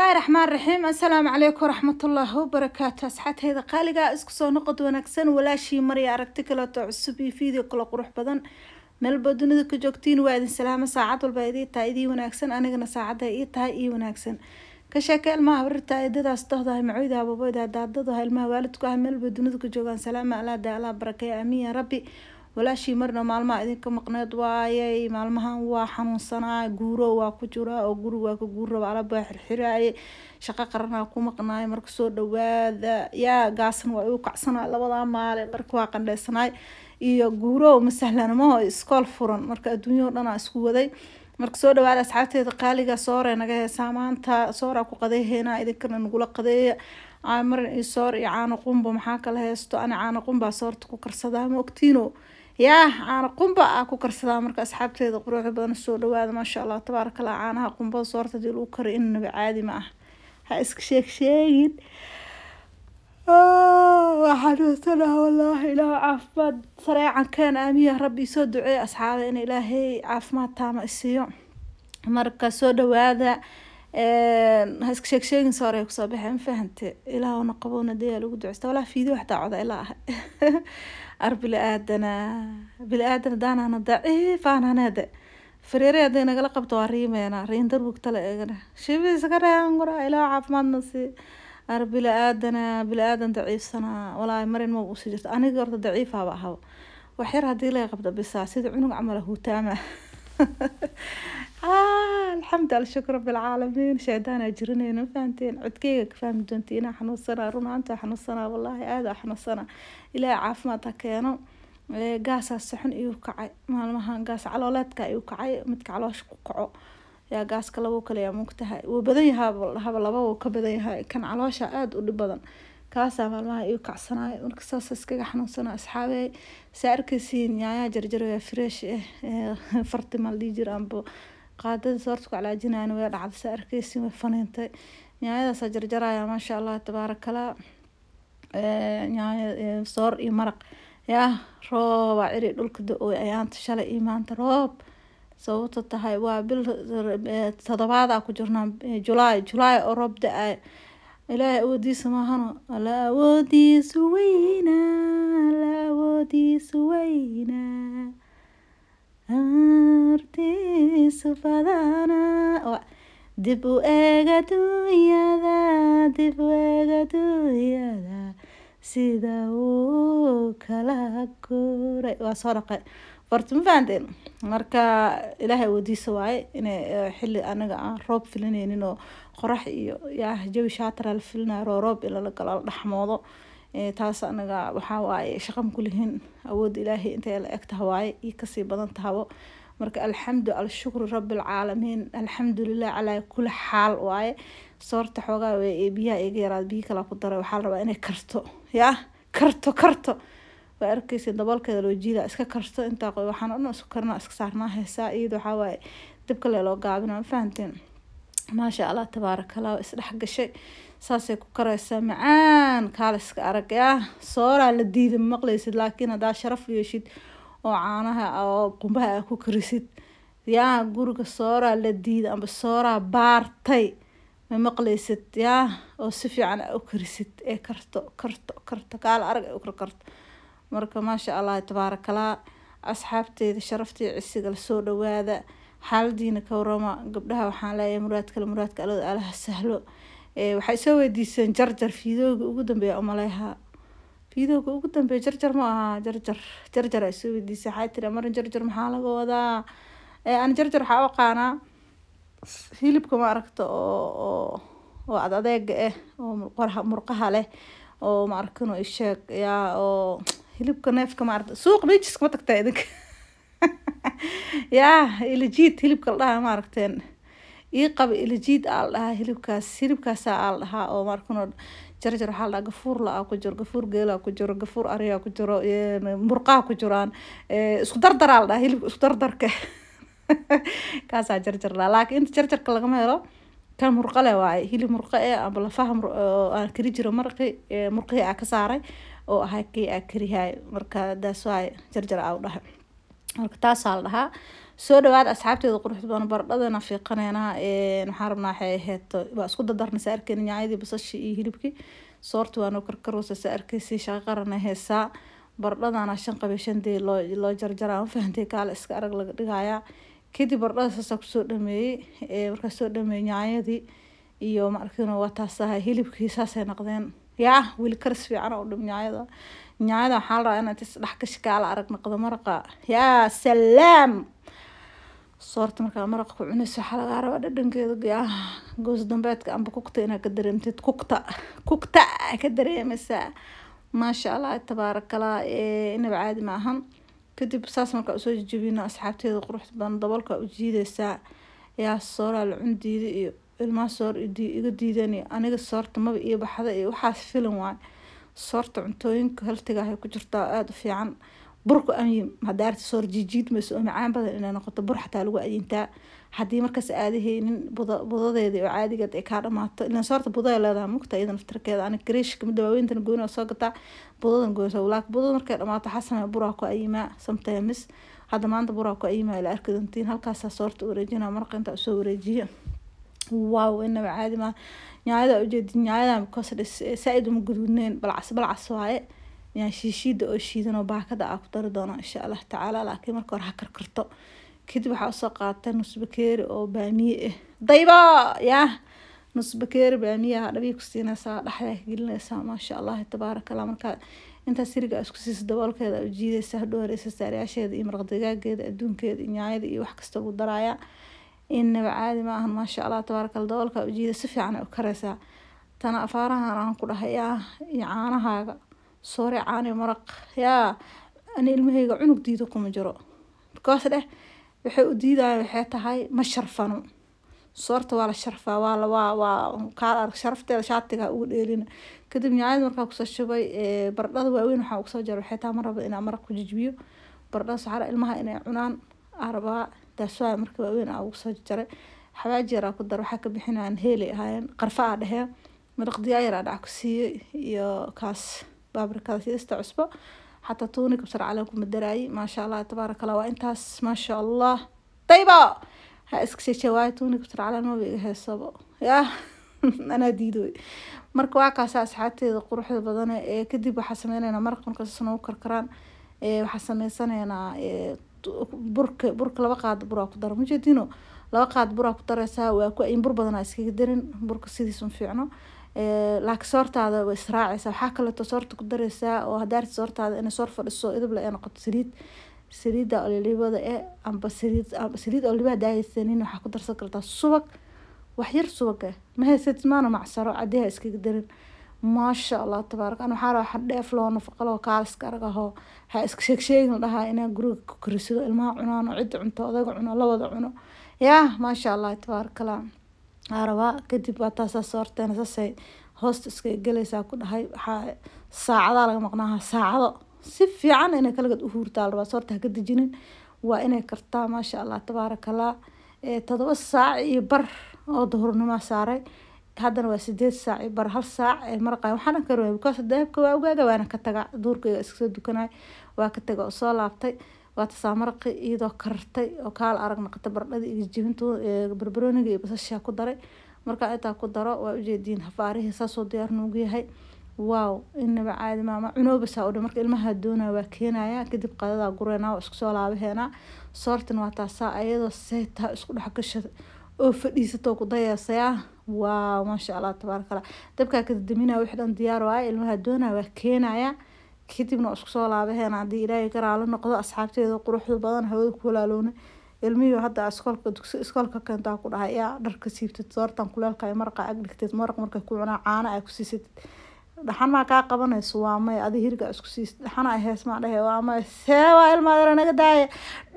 bismillaahi raxmaan raxiim assalaamu calaykum waraxmatullaahi wabarakaatu asxaabtayda qaaligaa isku soo noqod wanaagsan walaashii mariya aragti kaleeto cusub iyo fiideo kale qurux badan meelboo dunida ka joogtiin waa idin salaamo saacad walba idii tahay idii wanaagsan anigana saacadda ii tahay ii wanaagsan ka sheekay ilmaha barirta eedadaas dohdahay macoyda ababooyda daadadaha ilmaha waalidku ah meelboo dunida ka joogaan salaama alaada alaa barakeeya aamiin yaa rabbi walaashii marna maalmaha idinka maqneed waayey maalmahan waa xanuunsanaa guuro waa ku jiraa oo guri waa ka guurraba alabbaa xirxiraayay shaqo qaranaa ku maqnaay marka soo dhawaada yaa gaasan waa igu kacsana labadaa maalin marka waa qandheysanaay iyo guuro masahlanmaho iskool furan marka adduunyao dhanaa isku waday marka soo dhawaada asxaabteeda qaaliga soore naga heesaa maanta sooraa ku qadeeheynaa idinkana nagula qadeeya marin iyo soor iyo caano qunba maxaa kala heesto ani caano qunbaa soorta ku karsadaa ma ogtiino yaa caano qumba aa ah ku karsadaa marka asxaabteeda quruuxa badan soo dhawaada maasha allah tabaaraka allah caanaha qumbada soorta hadii lagu kariyo inanaba caadi ma ah ha iska sheeg sheegin ah, waxaanuusanaha wallaahi ilaahu caafimaad sareecankeen aamiya rabbi isoo duceeya asxaaba in ilaahay caafimaad taama isiiyo marka soo dhawaada ha iska sheeg sheeginsa hore kusoo baxay ma fahante ilaahuna qaboona dayaa lagu duceysta walaa fiidi waxtaa coda ilaa ah ar arbila'aadana bila'aadan daanana daciifaananede fariiraeeda nagala qabto waa riimeena riin darbugtale eegana iska reangura ilaa caafimaadna sii ar bila'aadana bila'aadan daciifsana walaahi marin ma usii jirto aniga horta daciifaaba ahaba waxyar haddii laga qabto bisaa sida cunug camal hutaama آه الحمد على شكر رب العالمين شهدانا جرنين فهمتين عدكيga كفهم دونتينا حنوصنا رمانتا حنوصنا والله آدا حنوصنا إلى عافما تكينو قاسا سحن إيو كعي مالمهان قاس علولادكا إيو كعي متك علوش كعو يا قاس كلاو كليا موكتها وبدن هاب لبا وكبدن يها كان علوشا آد ودي بدن كاسا مالمها إيو كعسنا ونكساس اسكيغا حنوصنا أصحابي سعر كسين يا جرجر يا فريش فرتي مال دي جرامبو qaadadii horta ku calaajinayana way dhacday saa way faniintay nyaanyadaasa jarjaraaya maasha allah tabaarakala nyaanya soor iyo maraq yah roobaa ciri dhulka da-ooy ayaanta shalay iyo maanta roob sababta tahay waa bil todobaadaa ku jirnaa julaay julaay oo roob da-ay ilaahay awoodiisa maahano la awoodiisu weyna la awoodiisu weyna dib u eega dunyada dib u eega dunyada sida uu kala guray waa soo dhaqe warta ma fahanteen marka ilaahay awoodiisa waaye inay eh, xilli anaga aan roob filineynin oo qorax iyo yaah jawi shaatara la filinayo roob in galo la dhaxmoodo Eh, taas anaga waxaa waaye shaqan ku lihin awoodda ilaahay intay la egtaha taha waaye iyo kasii badan tahabo marka alxamdu alshukru rabilcaalamiin alxamdulilah calaa kula xaal waaye soorta xoogaa w biyaha iga yaraad biyo kala ku dara waxaa la rabaa inay karto yaa karto karto waa arkeysa daboolkeeda loo jiila iska karto intaa qoy waxaan odhan isku karnaa iska saarnaa heesaa iyada waxaa dib kale loo gaabina ma fahanteen maasha allah tabaarakallah isdhex gashay saasay ku karaysaa macaan kaaliska arag ah sooraa la diida maqlaysid laakiin haddaa sharaf yeeshid oo caanaha oo qumbaha a ku karisid yaa guriga sooraa la diida amba sooraa baartay ma maqlaysid yaa oo si fiican a u karisid ee karto karto karto kaala arag ay u karkarto marka maasha allah tabaarakalaa asxaabteeda sharaftii cisiga lasoo dhawaada xaaladiina ka gabdhaha waxaan leeyahay muraadkale muraadka alada alaha sahlo Eh, waxay soo weydiiseen jarjar fiidooga ugu dambeeya umaleeha fiidooga ugu dambeeya jarjar ma ahaa jarjar jarjar ay soo weydiisay waxaa tiri marin jarjar maxaa laga wadaa aan eh, jarjar waxaa u qaanaa hilibka ma aragta oo oo oo ad adeega ah oo murqaha murqaha leh oo ma arkan isheeg yaa oo hilibka neefka ma aragta suuq mejiska ma tagtaa idinka yaa ilajiid hilibka ladhaha dhaha ma aragteen ii qaba ilajiid aa la dhahaa hilibkaas hilibkaasa aa la dhahaa oo markuna jarjar waxaa la gafuur la-aa ku jiro gafuur geelaa ku jiro gafuur ariyaa ku jiro murqaa ku jiraan isku dardaraa la dhahaa hilibka isku dardarka kaasaa jarjar lahaa laakiin inta jarjarka lagama helo kan murqale waaye hilib murqo ee amba lafaha aan kari jiro marqi murqihii aa ka saaray oo ahay kii aa karihaay marka daas waaye jarjar aa u dhahay marka taasaa la dhahaa soo dhawaad asxaabteeda quruxda badan bardhadana fiiqaneenaa maxaa rabnaa waxay aheeto waa isku dardarnaysa arkeen nyacyadii basashii iyo hilibkii soorta waana karkarosasa arkaysay shaqa qarana heesaa baradhadana shan qabay shandee loo loo jarjaraa mafahantay kaala iska arag laga dhigayaa kadib baradhada saasaa kusoo dhameeyey markaa soo dhameeyey nyacyadii iyo maarkiina waa hilibkii saasay noqdeen yaa weli karis fiican oo dhib nyacyada nyacyada waxaa la rabaa inaad isdhex gashi kaala arag noqdo maraqa yaa salaam soorta markaa maraqa ku cunayso waxaa lagaa rabaa dhadhankeeda goos dambeedka amba kukta inaad ka dareemtid kugta kukta ka dareemaysaa maasha allah tabaarakallah inaba caadi ma ahan kadib saas markaa usoo jejebino asxaabteeda quruxda badan daboolka u jiidaysaa yaa sooraa lacun diida iyo ilmaa soor iga diidan iyo aniga soorta maba iyo baxda iyo waxaas filan waay soorta cuntooyinka haltiga ahay ku jirtaa aada u fiican burku hada arti soo horjijiid mayso oo macaan badan inay noqoto bur xataa lagu adintaa haddii markaas aadahaynin budadeedii oo caadigeed ay kaa dhamaato ilan soorta buda leedaha mugta iyada naftirkeeda ana gareeshkama dawaaweyntan gooni soo gataa budadan goysa laak budada markay dhamaato waxaa sameeya buraa ku ayimaa sometimes hadda maanta buraa ku ayimaa la arki halkaasaa soorta wareejina marqa intaa usoo wareejiya wow inaba caadi maa nyaayada ujeedid nyaayada kosdhes saa-id uma guduudneen balcas balcas waaye ayaan shiishiida oo shiidanoo baakada aa ku dari doono insha allah tacaala laakiin marka hore ha karkarto kadib waxaa usoo qaatay nusbakeeri oo baamiye ah eh. daybo yah nusbakeeri baamiyaha dhabii ku siinaysaa dhexdaa ka gelinaysaa maasha allahi tabaaraka allah markaa intaa siriga aa isku siisa daboolkeeda aa u jiidaysaa iyo maraqdigaageeda adduunkeeda iyo nyaayada iyo wax kasta ugu daraayaa inaba caadi ma ahan maasha allah tabaaraka allah daboolkaa si fiican u karaysaa tana afaarahan aan ku dhahayaa iyo caanahaaga soore caani maraq yaa ani ilmahayga cunug diido kuma jiro because dheh waxay u diidaya waxay tahay ma sharfano soorta waa la sharfaa waa la waa waa um, kaa arag sharafteeda shaatiga ugu dheelina kadib nyaayada markaa kusoo shubay bardhada waaweyn waxaan ugusoo jaray waxay tahay ma raba inaan maraq ku jijibiyo bardhada saxara ilmaha inay cunaan arabaa daaswaa marka waaweyn aan ugusoo jaray xawaajiyaraa ku dar waxaa ka bixinayaan heelay ahaayeen qarfa aa dheheen maraq diyaayar aa dhac ku siiyey iyo kaas بابركة سيدست عصبة حتى توني كبسر عليكم الدراي ما شاء الله تبارك الله وانتاس ما شاء الله طيبة ها اسكسي شواي توني كبسر على ما بيها الصبا يا أنا ديدوي مرك حتى إذا قروح إيه كدي بحسمين أنا مرق من قصص نوكر كران إيه، بحسمين سنة أنا إيه، برك برك لو قاعد براك در مجدينه لو قاعد براك درسها وأكو إن بر بدنا اسكي درن برك سيدي سنفعنا laakiin soortaada way israacaysaa waxaa kaleeto soorta ku dareysaa oo hadaarti soortaada inay soor fadhiso idibla ay noqoto saliid saliidda ololibada ee amba saliid oliba hadaa waxaa ku darsan kartaa subag wax yar subaga eh. ma haysatid maana macsaro caddeeha iskaga darin maasha allah tabaarak an waxaa rabaa waxaa dheef loo nafaqo loo kaaliska iska sheegsheegin lahaa inaa guriga ku karisado ilmaha cunaan oo cidda cunto odayga cuno labada cuno yaa maasha allah tabaarak arabaa kadib waa taasaa soorteen saasay hoosta iska galaysaa ku dhahay waxaa saacadaa laga maqnaaha saacado si fiican inay kalagad u huurtaa la soorta haka dejinin waa inay kartaa maasha allah tabaarakallah todoba saac iyo bar oo duhurnima saaray haddana waa sideed saac iyo bar hal saac ee maraqay waxaana ka rabaa bikaas dahabka waa ogaaga waana ka tagaa duurkayga iskasoo dukanay waa ka taga oo soo laabtay waata saamaraqi iyadoo kartay oo kaala arag naqata bardhadii iyo jibintu barbarooniga iyo basashaa ku daray markaa intaa ku daro waa ujeediin hafaarihii saasoo diyaar nuugu yahay waaw inaba caadi maama cunoobasaa o marka ilmaha doonaa waa keenaya kadib qaadadaa gureynaa waa isku soo laabaheenaa soortin waa taasaa ayadoo seetaa isku dhexgasha oo fadhiisatoo ku dayeysayaa waaw maasha allah tabaarakallah dabkaa kadadaminaa wix dhan diyaar waaye ilmaha doonaa waa keenaya kadibna isku soo laabaheen hadii ilaahay garaalo noqdo asxaabteeda quruxda badan hawada ku walaaloona ilmihiio hadda iskoolka dugsi iskoolka keentaa ku dhahay yaa dharka siibtid soortan kuleelka ay maraqa ag dhigtid maraq markay ku cunaa caano aa ku siisatid dhaxan maa kaa qabanayso waa maya adi hirga isku siis dhaxana heesmaa dhehe waa maya seewaa ilmaadara naga daaya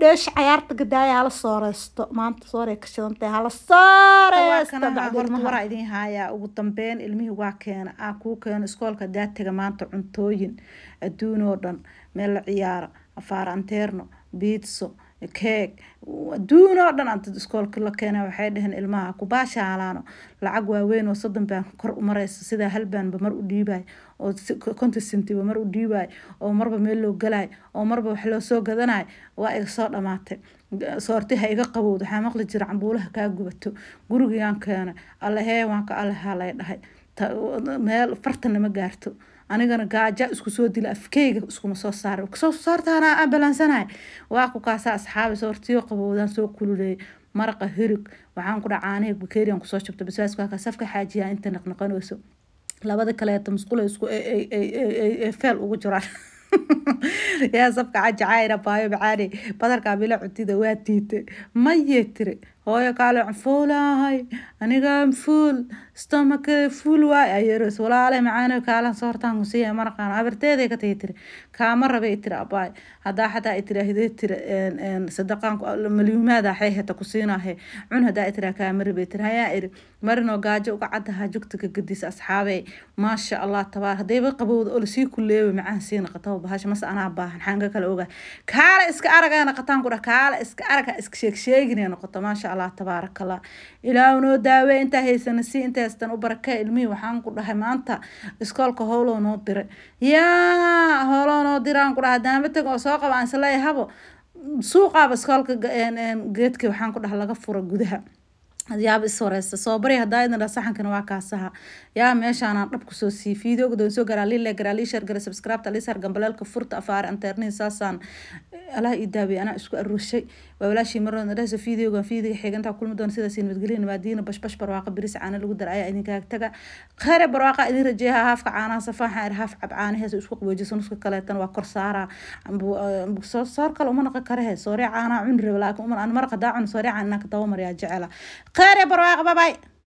dheesh cayaarta gadaaya hala sooreysto maanta soorey ka shidantahay hala sooreystowaraa idin haayaa ugu dambeyn ilmihii waa keena aa kuu keeno iskoolka daataga maanta cuntooyin adduunoo dhan meel la ciyaaro afaar anteerno biidso keeg adduun oo dhan anta iskoolka la keena waxay dhaheen ilmaha kubaashaalaano lacag waaweyn oo soddon baan kor u marayso sidaa halbaanba mar u dhiibaay oo konti sentiba mar u dhiibaay oo marba meel loo galay oo marba wax loo soo gadanaay waa iga soo dhammaatay soorti ha iga qabowd waxaa maqli jira cambuulaha kaa gubato gurigaan keena alla heewaanka allahaa lay dhahay meel fartana gaarto anigana gaaja isku soo dila afkeyga iskuma soo saara kasoo saartaana abalansanay waa ku kaasa asxaabaysa hortiyo qabowdan soo kululeeyay maraqa hirig waxaan ku dhacaanay bakeriyan kusoo jabta basbaaska ah safka xaajiyaa inta naqnaqanayso labada kaleeta musqula isku feel ugu jiraan yaa safka cajacayra baayo bacaane badarkaa bila cuntida waa tiite ma tire hooyo kaale waxaan fuulahay aniga fuul stomaka fuul waay ayeeros walaale macaano kaalan soortaan ku maraqaan abarteeday ka tahi tiri kaama rabe itira abaay hadaa xataa itira hidee tira sadaqaan malyuumaada xay heta cun hadaa itira kaama rabe tira hayaa iri marinoo gaajo uga caddahaa jugtiga gadis asxaabey maasha allah tabaar hadayba qabowda oo lasii kuleewe macaan sii naqataba bahasha mase anaa baahan xaanka kale ogaa kaala iska aragay naqataan ku kaala iska araga iska sheegsheegina noqoto maasha insha allah tabaarakallah ilaahu noo daawe intaa haysana si intaastan u baraka ilmihii waxaan ku dhahay maanta iskoolka howloo noo dire yaa howloo noo diraan ku dhaha daama tag oo soo qaba aan habo suuqaaba iskoolka geedkii waxaan ku dhaha laga fura gudaha yaaba ishoreysa soo bari hadaa idin dha saxankana waa kaasaha yaa meeshaanaan dhab kusoo sii fiidiyogdoon soo garaalii leegaraaliishargara subscribe taliisar gambaleelka furta afaar anteernihi saasaan allah ii daawey anaa isku aruurshay waa walaashii marna dhahaysa fiideogan fiidega xiigantaa kulmi doona sidaasi nabadgelyo namaadiina bashbash barwaaqa biris caana lagu dar ayaa idinkaaga taga khare barwaaqa idin rajeeha haafka caanaha safaaxa ir haaf cabcaanaheesa isku qaboojiso nuska kaleetan waa kor saaraa soor kale uma naqon kare he sooree cuni raba laakiin uman an maraqa daa cun sooree caana inaan ka dawa jecela khare barwaaqa babaay